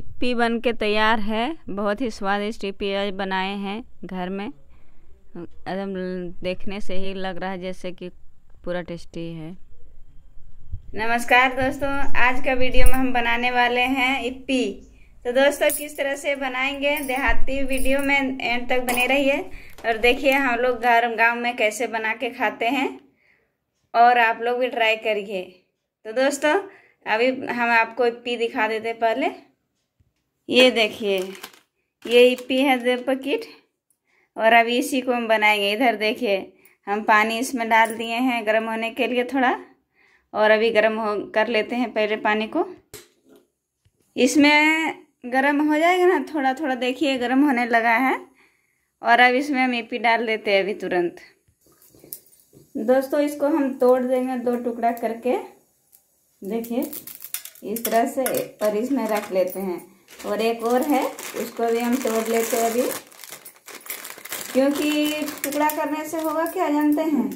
इप्पी बन के तैयार है बहुत ही स्वादिष्ट इप्पी आज बनाए हैं घर में एकदम देखने से ही लग रहा है जैसे कि पूरा टेस्टी है नमस्कार दोस्तों आज का वीडियो में हम बनाने वाले हैं इप्पी तो दोस्तों किस तरह से बनाएंगे देहाती वीडियो में एंड तक बने रहिए और देखिए हम लोग घर गांव में कैसे बना के खाते हैं और आप लोग भी ट्राई करिए तो दोस्तों अभी हम आपको इप्पी दिखा देते पहले ये देखिए ये इप्पी है दो पकेट और अब इसी को हम बनाएंगे इधर देखिए हम पानी इसमें डाल दिए हैं गर्म होने के लिए थोड़ा और अभी गर्म हो कर लेते हैं पहले पानी को इसमें गर्म हो जाएगा ना थोड़ा थोड़ा देखिए गर्म होने लगा है और अब इसमें हम इप्पी डाल देते हैं अभी तुरंत दोस्तों इसको हम तोड़ देंगे दो टुकड़ा करके देखिए इस तरह से और इसमें रख लेते हैं और एक और है उसको भी हम तोड़ लेते हैं अभी क्योंकि टुकड़ा करने से होगा क्या जानते हैं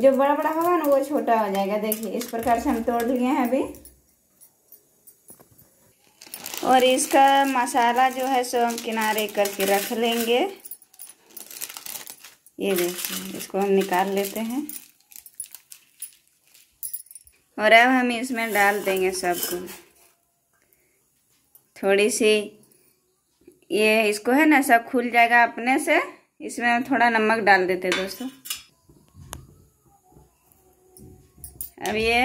जो बड़ा बड़ा होगा ना वो छोटा हो जाएगा देखिए इस प्रकार से हम तोड़ लिए हैं अभी और इसका मसाला जो है सो हम किनारे करके रख लेंगे ये देखिए इसको हम निकाल लेते हैं और अब हम इसमें डाल देंगे सब कुछ थोड़ी सी ये इसको है ना सब खुल जाएगा अपने से इसमें हम थोड़ा नमक डाल देते दोस्तों अब ये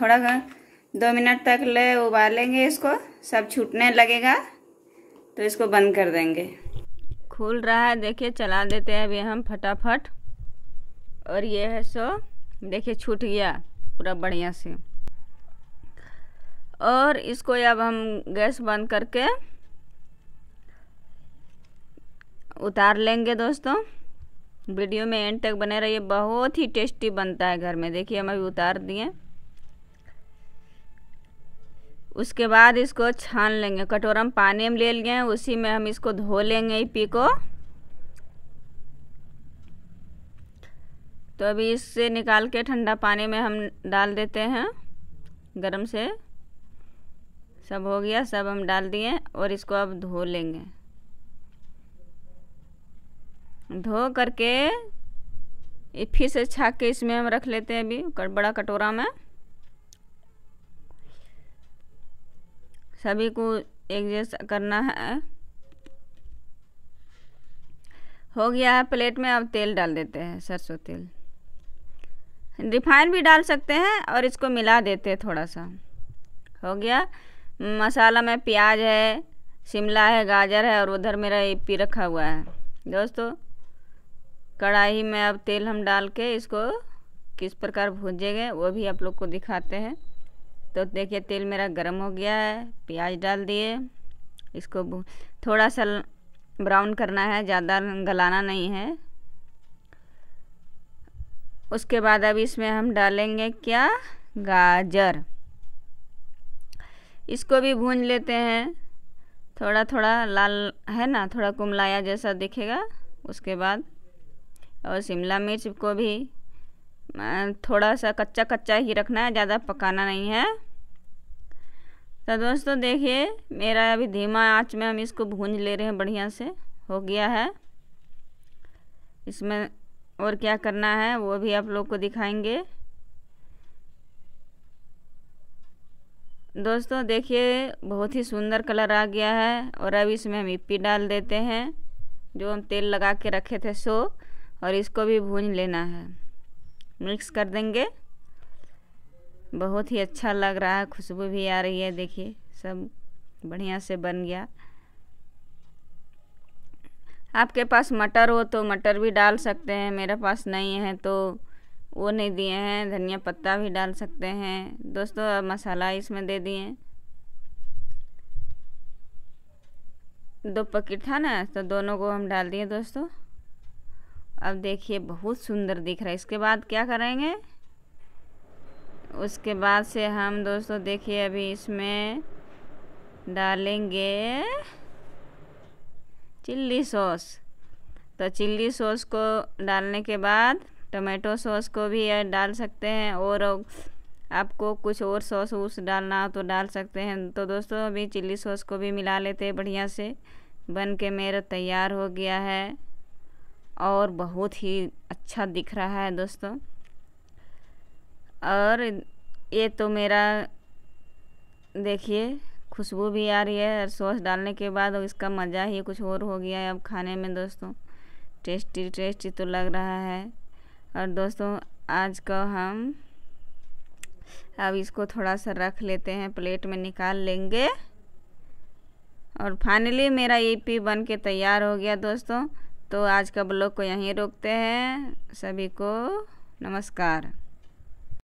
थोड़ा दो मिनट तक ले उबालेंगे इसको सब छूटने लगेगा तो इसको बंद कर देंगे खुल रहा है देखिए चला देते हैं अभी हम फटाफट और ये है सो देखिए छूट गया पूरा बढ़िया से और इसको अब हम गैस बंद करके उतार लेंगे दोस्तों वीडियो में एंड तक बने रहिए बहुत ही टेस्टी बनता है घर में देखिए हम अभी उतार दिए उसके बाद इसको छान लेंगे कटोरा हम पानी हम ले लिए हैं उसी में हम इसको धो लेंगे पी को तो अभी इससे निकाल के ठंडा पानी में हम डाल देते हैं गरम से सब हो गया सब हम डाल दिए और इसको अब धो लेंगे धो करके फिर से छाक के इसमें हम रख लेते हैं अभी बड़ा कटोरा में सभी को एक जैसा करना है हो गया है प्लेट में अब तेल डाल देते हैं सरसों तेल रिफाइन भी डाल सकते हैं और इसको मिला देते हैं थोड़ा सा हो गया मसाला में प्याज है शिमला है गाजर है और उधर मेरा पी रखा हुआ है दोस्तों कढ़ाई में अब तेल हम डाल के इसको किस प्रकार भूजेंगे वो भी आप लोग को दिखाते हैं तो देखिए तेल मेरा गर्म हो गया है प्याज डाल दिए इसको थोड़ा सा ब्राउन करना है ज़्यादा गलाना नहीं है उसके बाद अब इसमें हम डालेंगे क्या गाजर इसको भी भून लेते हैं थोड़ा थोड़ा लाल है ना थोड़ा कुमलाया जैसा दिखेगा उसके बाद और शिमला मिर्च को भी थोड़ा सा कच्चा कच्चा ही रखना है ज़्यादा पकाना नहीं है तो दोस्तों देखिए मेरा अभी धीमा आंच में हम इसको भून ले रहे हैं बढ़िया से हो गया है इसमें और क्या करना है वो भी आप लोग को दिखाएंगे दोस्तों देखिए बहुत ही सुंदर कलर आ गया है और अब इसमें हम इप्पी डाल देते हैं जो हम तेल लगा के रखे थे सो और इसको भी भून लेना है मिक्स कर देंगे बहुत ही अच्छा लग रहा है खुशबू भी आ रही है देखिए सब बढ़िया से बन गया आपके पास मटर हो तो मटर भी डाल सकते हैं मेरे पास नहीं है तो वो नहीं दिए हैं धनिया पत्ता भी डाल सकते हैं दोस्तों अब मसाला इसमें दे दिए दो पकेट था ना तो दोनों को हम डाल दिए दोस्तों अब देखिए बहुत सुंदर दिख रहा है इसके बाद क्या करेंगे उसके बाद से हम दोस्तों देखिए अभी इसमें डालेंगे चिल्ली सॉस तो चिल्ली सॉस को डालने के बाद टोमेटो सॉस को भी डाल सकते हैं और आपको कुछ और सॉस वूस डालना हो तो डाल सकते हैं तो दोस्तों अभी चिल्ली सॉस को भी मिला लेते हैं बढ़िया से बन के मेरा तैयार हो गया है और बहुत ही अच्छा दिख रहा है दोस्तों और ये तो मेरा देखिए खुशबू भी आ रही है और सॉस डालने के बाद इसका मज़ा ही कुछ और हो गया है अब खाने में दोस्तों टेस्टी टेस्टी तो लग रहा है और दोस्तों आज का हम अब इसको थोड़ा सा रख लेते हैं प्लेट में निकाल लेंगे और फाइनली मेरा ई e पी बन के तैयार हो गया दोस्तों तो आज का ब्लॉग को यहीं रोकते हैं सभी को नमस्कार